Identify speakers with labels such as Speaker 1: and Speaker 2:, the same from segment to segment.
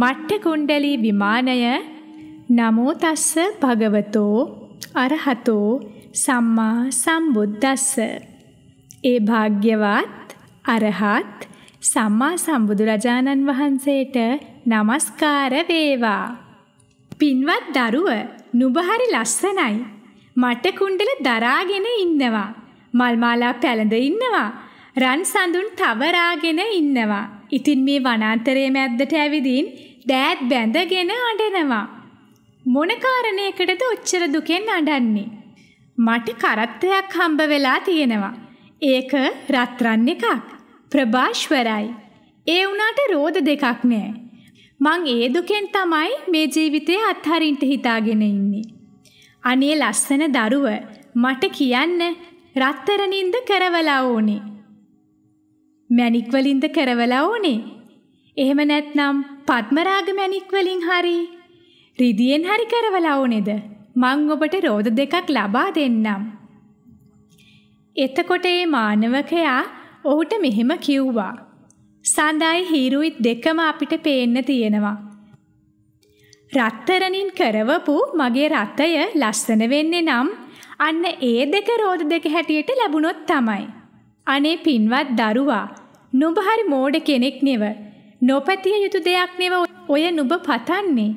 Speaker 1: මට්ටකුණ්ඩලී විමානය නමෝ තස්ස භගවතෝ අරහතෝ සම්මා සම්බුද්දස්ස ඒ භාග්‍යවත් අරහත් සම්මා සම්බුදුරජාණන් වහන්සේට নমස්කාර වේවා පින්වත් දරුව නුඹ හරි ලස්සනයි මට කුණ්ඩල දරාගෙන ඉන්නවා මල් මාලා පැලඳ ඉන්නවා රන් සඳුන් තවරාගෙන ඉන්නවා ඉතින් මේ වනාන්තරයේ මැද්දට ඇවිදින් දෑත් බැඳගෙන අඬනවා. මොන කාරණයකටද ඔච්චර දුකෙන් අඬන්නේ? මට කරත්තයක් හම්බ වෙලා තියෙනවා. ඒක රත්රන් එකක්. ප්‍රභාෂ්වරයි. ඒ වුණාට රෝද දෙකක් නෑ. මං ඒ දුකෙන් තමයි මේ ජීවිතේ අත්හරින්න හිතාගෙන ඉන්නේ. අනේ ලස්සන දරුව මට කියන්න රත්තරනින්ද කරවලා ඕනේ. මැණික් වලින්ද කරවලා ඕනේ. එහෙම නැත්නම් පద్මරාග මැණික් වලින් හරි රිදියෙන් හරි කරවලා ඕනේද? මං ඔබට රෝද දෙකක් ලබා දෙන්නම්. එතකොට ඒ මානවකයා ඔහුට මෙහෙම කිව්වා. සඳයි හීරුයි දෙකම අපිට පේන්න තියෙනවා. රත්තරණින් කරවපු මගේ රතය ලස්සන වෙන්නේ නම් අන්න ඒ දෙක රෝද දෙක හැටියට ලැබුණොත් තමයි. අනේ පින්වත් දරුවා නුඹ හරි මෝඩ කෙනෙක් නෙව. නොපැතිය යුතු දෙයක් නෙව ඔය නුඹ පතන්නේ.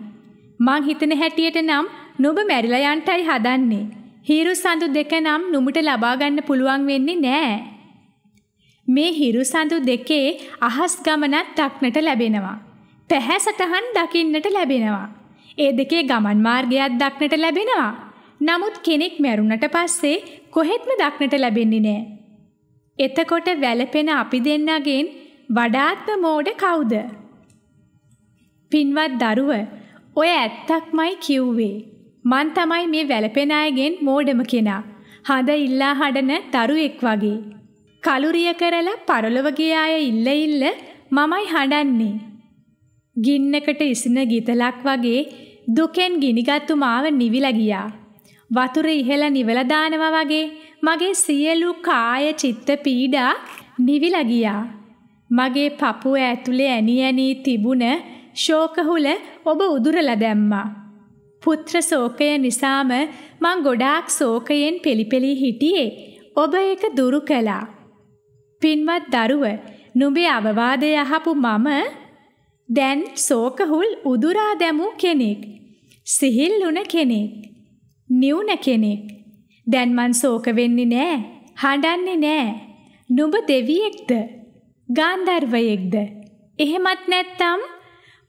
Speaker 1: මං හිතන හැටියට නම් නුඹ මැරිලා යන්ටයි හදන්නේ. හිරු සඳු දෙක නම් නුඹට ලබා ගන්න පුළුවන් වෙන්නේ නෑ. මේ හිරු සඳු දෙකේ අහස් ගමනක් දක්නට ලැබෙනවා. පැහැ සටහන් දකින්නට ලැබෙනවා. ඒ දෙකේ ගමන් මාර්ගයක් දක්නට ලැබෙනවා. නමුත් කෙනෙක් මැරුණට පස්සේ කොහෙත්ම දක්නට ලැබෙන්නේ නෑ. එතකොට වැළපෙන අපි දෙන්නගෙන් වඩාත්ම මෝඩ කවුද? පින්වත් දරුව, ඔය ඇත්තක්මයි කිව්වේ. මං තමයි මේ වැළපෙන අයගෙන් මෝඩම කෙනා. හඳ ඉල්ලා හඩන දරුවෙක් වගේ. කලුරිය කරලා පරලොව ගිය අය ඉල්ල ඉල්ල මමයි හඬන්නේ. ගින්නකට ඉසින ගිතලක් වගේ දුකෙන් ගිනිගත්තු මාව නිවිලා ගියා. වතුර ඉහළ නිවලා දානවා වගේ මගේ සියලු කාය චිත්ත පීඩා නිවිලා ගියා. මගේ පපුව ඇතුලේ ඇනි ඇනි තිබුණ ශෝකහුල ඔබ උදුරලා දැම්මා. පුත්‍ර ශෝකය නිසාම මං ගොඩාක් ශෝකයෙන් පෙලිපෙලී හිටියේ. ඔබ ඒක දුරු කළා. පින්වත් දරුව, නුඹේ අවවාදය අහපු මම දැන් ශෝකහුල් උදුරා දැමූ කෙනෙක්. සිහිල්ලුණ කෙනෙක්. නිවුන කෙනෙක්. දැන් මං ශෝක වෙන්නේ නෑ. හඬන්නේ නෑ. නුඹ දෙවියෙක්ද? ගාන්ධර්වයෙක්ද? එහෙමත් නැත්නම්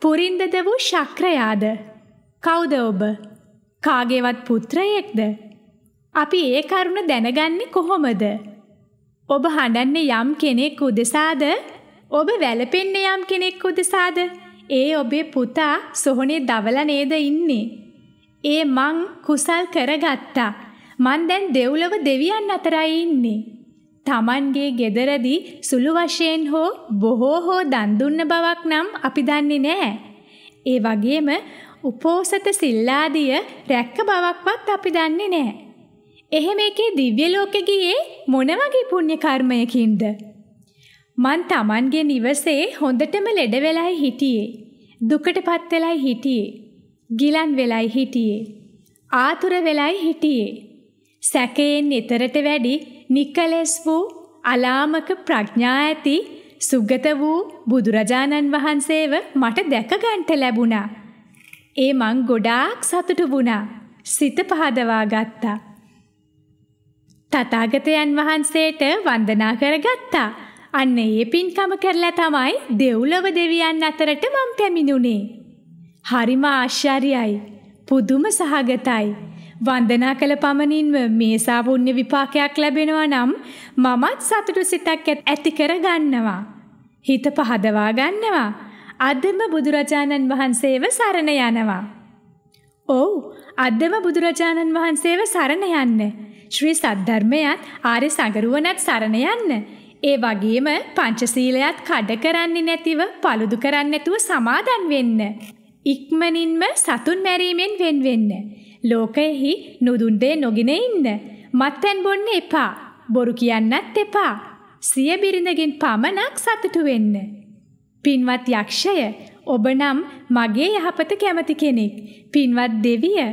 Speaker 1: පුරින්දද වූ ශක්‍රයාද? කවුද ඔබ? කාගේවත් පුත්‍රයෙක්ද? අපි ඒ කරුණ දැනගන්නේ කොහොමද? ඔබ හඬන්නේ යම් කෙනෙක් උදෙසාද? ඔබ වැළපෙන්නේ යම් කෙනෙක් උදෙසාද? ඒ ඔබේ පුතා සොහොනේ දවලා නේද ඉන්නේ? ඒ මං කුසල් කරගත්තා. මන් දැන් දෙව්ලොව දෙවියන් අතරයි ඉන්නේ. Tamanගේ gederadi සුළු වශයෙන් හෝ බොහෝ හෝ දන් දුන්න බවක් නම් අපි දන්නේ නැහැ. ඒ වගේම උපෝසත සිල්ලාදිය රැක්ක බවක්වත් අපි දන්නේ නැහැ. එහෙම එකේ දිව්‍ය ලෝකෙ ගියේ මොන වගේ පුණ්‍ය කර්මයකින්ද? මන් Tamanගේ නිවසේ හොඳටම ලෙඩ වෙලයි හිටියේ. දුකටපත් වෙලයි හිටියේ. ගිලන් වෙලයි හිටියේ. ආතුර වෙලයි හිටියේ. සැකයෙන් ඊතරට වැඩි නිකලස් වූ අලාමක ප්‍රඥා ඇති සුගත වූ බුදුරජාණන් වහන්සේව මට දැක ගන්නට ලැබුණා. ඒ මං ගොඩාක් සතුටු වුණා. සිත පහදවා ගත්තා. තථාගතයන් වහන්සේට වන්දනා කරගත්තා. අන්න ඒ පින්කම කරලා තමයි දෙව්ලොව දෙවියන් අතරට මම පැමිණුණේ. හරිම ආශ්චර්යයි. පුදුම සහගතයි. වන්දනා කළ පමණින්ම මේසා පුණ්‍ය විපාකයක් ලැබෙනවා නම් මමත් සතුටු සිතක් ඇති කර ගන්නවා. හිත පහදවා ගන්නවා. අදම බුදුරජාණන් වහන්සේව සරණ යනවා. ඔව්, අදම බුදුරජාණන් වහන්සේව සරණ යන්න. ශ්‍රී සද්ධර්මයත් ආර්ය සංගරුවනත් සරණ යන්න. ඒ වගේම පංචශීලයත් කඩ කරන්නේ නැතිව, paludu කරන්නේ නැතුව සමාදන් වෙන්න. ඉක්මනින්ම සතුන් මැරීමෙන් වෙන් වෙන්න. ලෝකයෙහි නුදුන් දේ නොගෙන ඉන්න. මත්පැන් බොන්න එපා. බොරු කියන්නත් එපා. සිය බිරිඳගෙන් පමණක් සතුටු වෙන්න. පින්වත් යක්ෂය ඔබ නම් මගේ යහපත කැමති කෙනෙක්. පින්වත් දෙවිය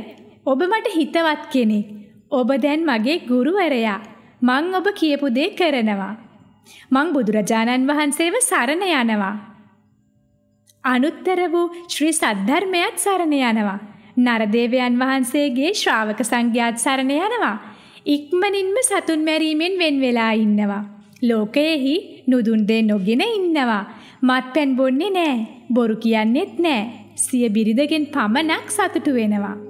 Speaker 1: ඔබ මට හිතවත් කෙනෙක්. ඔබ දැන් මගේ ගුරුවරයා. මං ඔබ කියපු දේ කරනවා. මං බුදුරජාණන් වහන්සේව සරණ යනවා. අනුත්තර වූ ශ්‍රී සද්ධර්මයත් සරණ යනවා. නරදේවයන් වහන්සේගේ ශ්‍රාවක සංඝයාත් සරණ යනවා. ඉක්මනින්ම සතුන් මැරීමෙන් වෙන් වෙලා ඉන්නවා. ලෝකයේහි නුදුන් දේ නොගෙන ඉන්නවා. මත්පැන් බොන්නේ නෑ. බොරු කියන්නේත් නෑ. සිය බිරිඳගෙන් පමණක් සතුටු වෙනවා.